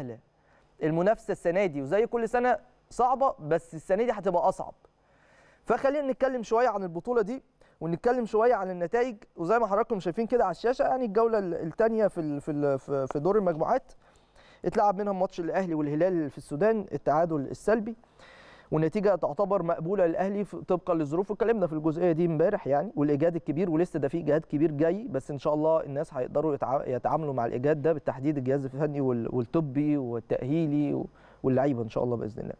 سهله المنافسه السنه دي وزي كل سنه صعبه بس السنه دي هتبقى اصعب فخلينا نتكلم شويه عن البطوله دي ونتكلم شويه عن النتائج وزي ما حضراتكم شايفين كده على الشاشه يعني الجوله الثانيه في في في دور المجموعات اتلعب منها ماتش الاهلي والهلال في السودان التعادل السلبي والنتيجه تعتبر مقبوله للاهلي طبقا للظروف اتكلمنا في الجزئيه دي امبارح يعني والاجهاد الكبير ولسه ده في اجهاد كبير جاي بس ان شاء الله الناس هيقدروا يتعاملوا مع الاجهاد ده بالتحديد الجهاز الفني والطبي والتاهيلي واللعيبه ان شاء الله باذن الله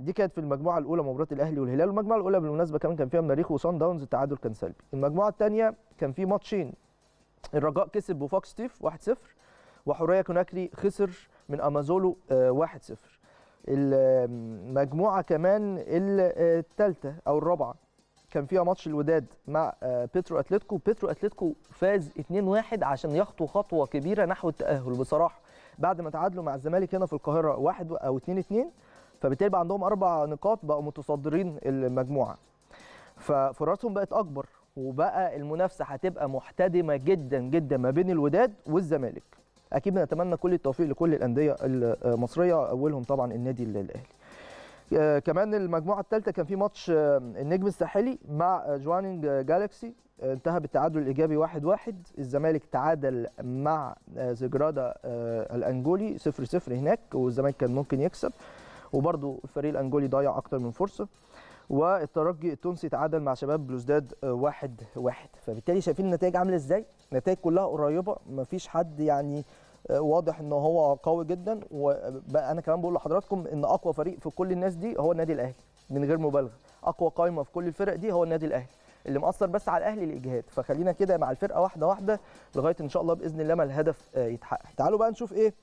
دي كانت في المجموعه الاولى مباراه الاهلي والهلال المجموعه الاولى بالمناسبه كمان كان فيها المريخ وصن داونز التعادل كان سلبي المجموعه الثانيه كان في ماتشين الرجاء كسب بوفاكس تيف 1-0 وحوريه كوناكري خسر من امازولو 1-0 آه، المجموعه كمان الثالثه او الرابعه كان فيها ماتش الوداد مع آه، بيترو اتلتيكو بيترو اتلتيكو فاز 2-1 عشان يخطو خطوه كبيره نحو التاهل بصراحه بعد ما تعادلوا مع الزمالك هنا في القاهره 1 او 2 2 فبالتالي بقى عندهم اربع نقاط بقوا متصدرين المجموعه ففرصهم بقت اكبر وبقى المنافسه هتبقى محتدمه جدا جدا ما بين الوداد والزمالك اكيد بنتمنى كل التوفيق لكل الانديه المصريه اولهم طبعا النادي الاهلي آه، كمان المجموعه الثالثه كان في ماتش آه، النجم الساحلي مع جوانينج جالاكسي آه، انتهى بالتعادل الايجابي 1-1 واحد واحد. الزمالك تعادل مع زجرادا الانجولي 0-0 هناك والزمالك كان ممكن يكسب وبرضه الفريق الانجولي ضيع اكتر من فرصه والترجي التونسي تعادل مع شباب بلوزداد آه، واحد واحد فبالتالي شايفين النتائج عامله ازاي نتائج كلها قريبه مفيش حد يعني آه، واضح ان هو قوي جدا وبقى انا كمان بقول لحضراتكم ان اقوى فريق في كل الناس دي هو النادي الاهلي من غير مبالغه اقوى قائمه في كل الفرق دي هو النادي الاهلي اللي مأثر بس على الاهلي الاجهاد فخلينا كده مع الفرقه واحده واحده لغايه ان شاء الله باذن الله ما الهدف آه، يتحقق تعالوا بقى نشوف ايه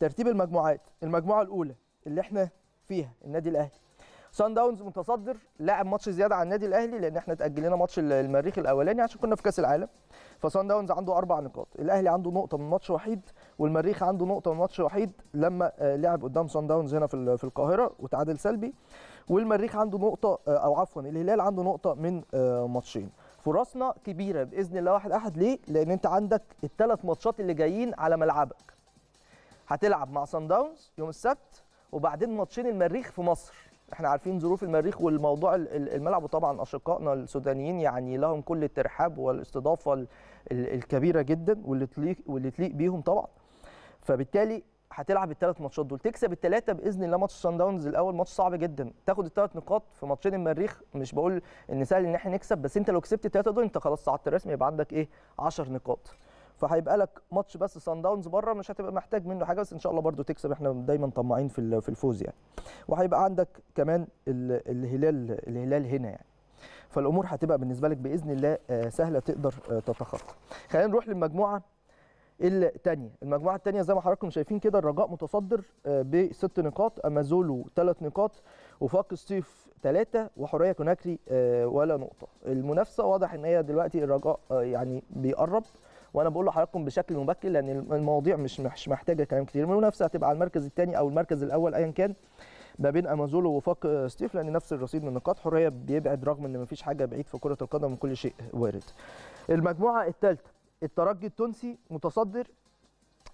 ترتيب المجموعات المجموعه الاولى اللي احنا فيها النادي الاهلي سان داونز متصدر لاعب ماتش زياده عن النادي الاهلي لان احنا تاجلنا ماتش المريخ الاولاني عشان كنا في كاس العالم فسان داونز عنده اربع نقاط الاهلي عنده نقطه من ماتش وحيد والمريخ عنده نقطه من ماتش وحيد لما آه، لعب قدام سان داونز هنا في في القاهره وتعادل سلبي والمريخ عنده نقطه آه، او عفوا الهلال عنده نقطه من آه، ماتشين فرصنا كبيره باذن الله واحد احد ليه لان انت عندك الثلاث ماتشات اللي جايين على ملعبك هتلعب مع سان داونز يوم السبت وبعدين ماتشين المريخ في مصر احنا عارفين ظروف المريخ والموضوع الملعب وطبعا اشقائنا السودانيين يعني لهم كل الترحاب والاستضافه الكبيره جدا واللي تليق واللي تليق بيهم طبعا فبالتالي هتلعب الثلاث ماتشات دول تكسب الثلاثه باذن الله ماتش سان داونز الاول ماتش صعب جدا تاخد الثلاث نقاط في ماتشين المريخ مش بقول ان سهل ان احنا نكسب بس انت لو كسبت الثلاثه دول انت خلاص صعدت رسمي يبقى عندك ايه 10 نقاط فهيبقى لك ماتش بس سان داونز بره مش هتبقى محتاج منه حاجه بس ان شاء الله برده تكسب احنا دايما طماعين في في الفوز يعني وهيبقى عندك كمان الهلال الهلال هنا يعني فالامور هتبقى بالنسبه لك باذن الله آه، سهله تقدر آه، تتخطى خلينا نروح للمجموعه الثانيه المجموعه الثانيه زي ما حضراتكم شايفين كده الرجاء متصدر آه، بست نقاط اما زولو ثلاث نقاط وفاق الصيف ثلاثه وحريه كوناكري ولا نقطه المنافسه واضح ان هي دلوقتي الرجاء يعني بيقرب وانا بقول لحضراتكم بشكل مبكر لان المواضيع مش مش محتاجه كلام كتير المنافسه هتبقى على المركز الثاني او المركز الاول ايا كان ما بين امازولو وفاق آه، ستيف لان نفس الرصيد من النقاط حريه بيبعد رغم ان مفيش حاجه بعيد في كره القدم وكل شيء وارد. المجموعه الثالثه الترجي التونسي متصدر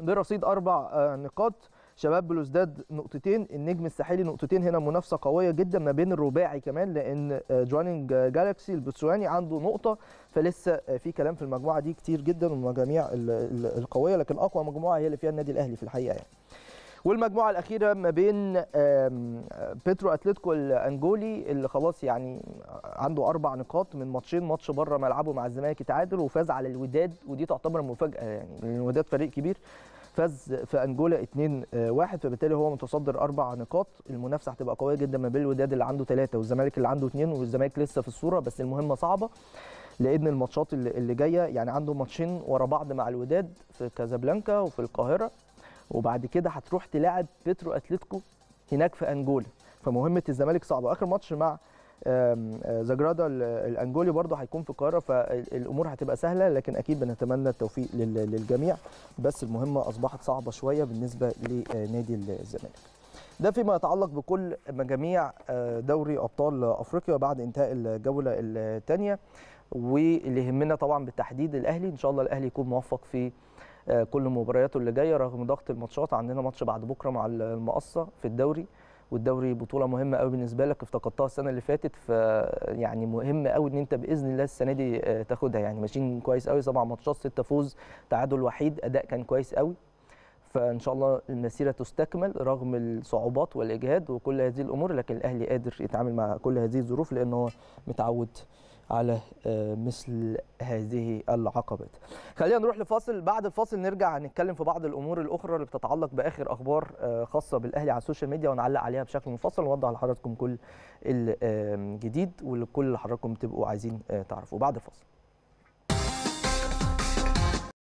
برصيد اربع آه، نقاط شباب بلوزداد نقطتين النجم الساحلي نقطتين هنا منافسه قويه جدا ما بين الرباعي كمان لان جوانينج آه، جالاكسي البتسواني عنده نقطه فلسه آه، في كلام في المجموعه دي كتير جدا والمجاميع القويه لكن اقوى مجموعه هي اللي فيها النادي الاهلي في الحقيقه يعني. والمجموعه الاخيره ما بين بيترو اتلتيكو الانجولي اللي خلاص يعني عنده اربع نقاط من ماتشين ماتش بره ملعبه مع الزمالك اتعادل وفاز على الوداد ودي تعتبر مفاجاه يعني الوداد فريق كبير فاز في انجولا 2-1 آه، فبالتالي هو متصدر اربع نقاط المنافسه هتبقى قويه جدا ما بين الوداد اللي عنده ثلاثه والزمالك اللي عنده اثنين والزمالك لسه في الصوره بس المهمه صعبه لان الماتشات اللي جايه يعني عنده ماتشين ورا بعض مع الوداد في كازابلانكا وفي القاهره وبعد كده هتروح تلاعب بيترو اتلتيكو هناك في انجولا فمهمه الزمالك صعبه اخر ماتش مع آه، زجرادا الانجولي برضه هيكون في القاهره فالامور هتبقى سهله لكن اكيد بنتمنى التوفيق للجميع بس المهمه اصبحت صعبه شويه بالنسبه لنادي الزمالك ده فيما يتعلق بكل مجاميع آه، دوري ابطال افريقيا بعد انتهاء الجوله الثانيه واللي يهمنا طبعا بالتحديد الاهلي ان شاء الله الاهلي يكون موفق في آه، كل مبارياته اللي جايه رغم ضغط الماتشات عندنا ماتش بعد بكره مع المقصه في الدوري والدوري بطوله مهمه قوي بالنسبه لك افتقدتها السنه اللي فاتت فيعني مهم قوي ان انت باذن الله السنه دي آه، تاخدها يعني ماشيين كويس قوي سبع ماتشات ست فوز تعادل وحيد اداء كان كويس قوي فان شاء الله المسيره تستكمل رغم الصعوبات والاجهاد وكل هذه الامور لكن الاهلي قادر يتعامل مع كل هذه الظروف لان هو متعود على آه، مثل هذه العقبات خلينا نروح لفاصل بعد الفاصل نرجع نتكلم في بعض الامور الاخرى اللي بتتعلق باخر اخبار آه، خاصه بالاهلي على السوشيال ميديا ونعلق عليها بشكل مفصل ونوضح لحضراتكم كل الجديد واللي كل حضراتكم تبقوا عايزين آه، تعرفوا بعد الفاصل